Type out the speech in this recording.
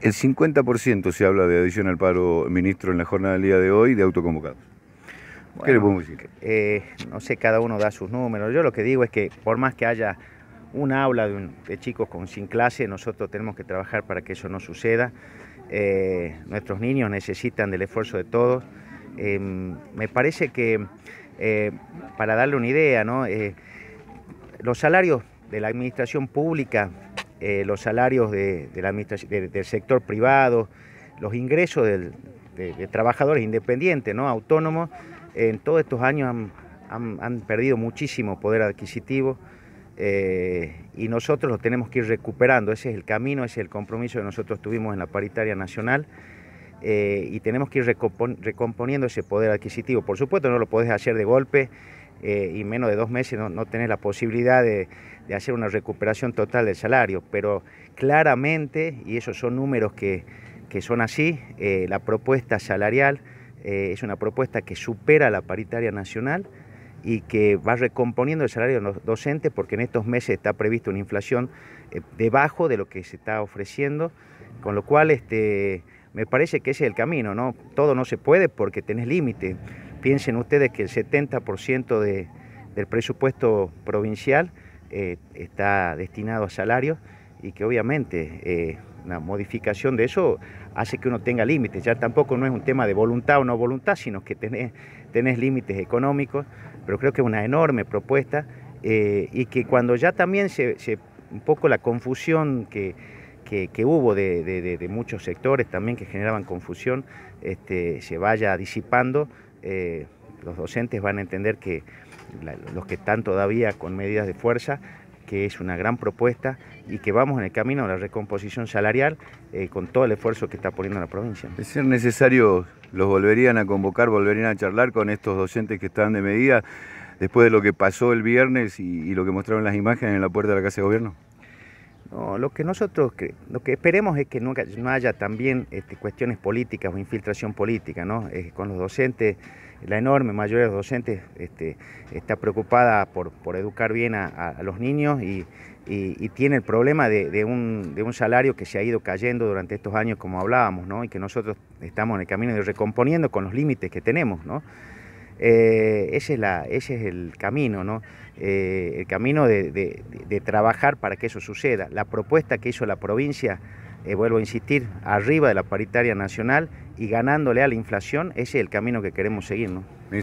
El 50% se habla de adición al paro, ministro, en la jornada del día de hoy de autoconvocados. ¿Qué le podemos decir? Eh, no sé, cada uno da sus números. Yo lo que digo es que por más que haya un aula de, chicos sin clase, nosotros tenemos que trabajar para que eso no suceda. Eh, nuestros niños necesitan del esfuerzo de todos. Em, me parece que, eh, para darle una idea, los salarios de la administración pública eh, los salarios del sector privado, los ingresos de, trabajadores independientes, ¿no? autónomos, en todos estos años han, perdido muchísimo poder adquisitivo eh, y nosotros lo tenemos que ir recuperando. Ese es el camino, ese es el compromiso que nosotros tuvimos en la paritaria nacional. Eh, y tenemos que ir recomponiendo ese poder adquisitivo. Por supuesto, no lo podés hacer de golpe, eh, y menos de dos meses no, no tenés la posibilidad de, hacer una recuperación total del salario. Pero claramente, y esos son números que, que son así, eh, la propuesta salarial eh, es una propuesta que supera la paritaria nacional y que va recomponiendo el salario de los docentes porque en estos meses está prevista una inflación eh, debajo de lo que se está ofreciendo, con lo cual este, me parece que ese es el camino, ¿no? Todo no se puede porque tenés límite. Piensen ustedes que el 70% del presupuesto provincial eh, está destinado a salarios y que obviamente eh, una modificación de eso hace que uno tenga límites. Ya tampoco no es un tema de voluntad o no voluntad, sino que tenés, límites económicos, pero creo que es una enorme propuesta eh, y que cuando ya también se, un poco la confusión que, hubo de, muchos sectores también que generaban confusión este, se vaya disipando eh, los docentes van a entender que los que están todavía con medidas de fuerza, que es una gran propuesta y que vamos en el camino a la recomposición salarial eh, con todo el esfuerzo que está poniendo la provincia. Es ser necesario, los volverían a convocar, volverían a charlar con estos docentes que están de medida después de lo que pasó el viernes y lo que mostraron las imágenes en la puerta de la Casa de Gobierno lo que nosotros, lo que esperemos es que no, haya también este, cuestiones políticas o infiltración política, ¿no? con los docentes, la enorme mayoría de los docentes este, está preocupada por, educar bien a, los niños y, tiene el problema de, un, salario que se ha ido cayendo durante estos años, como hablábamos, ¿no? Y que nosotros estamos en el camino de recomponiendo con los límites que tenemos, ¿no? Eh, ese, es la, ese es el camino, ¿no? Eh, el camino de, de trabajar para que eso suceda. La propuesta que hizo la provincia, eh, vuelvo a insistir, arriba de la paritaria nacional y ganándole a la inflación, ese es el camino que queremos seguir.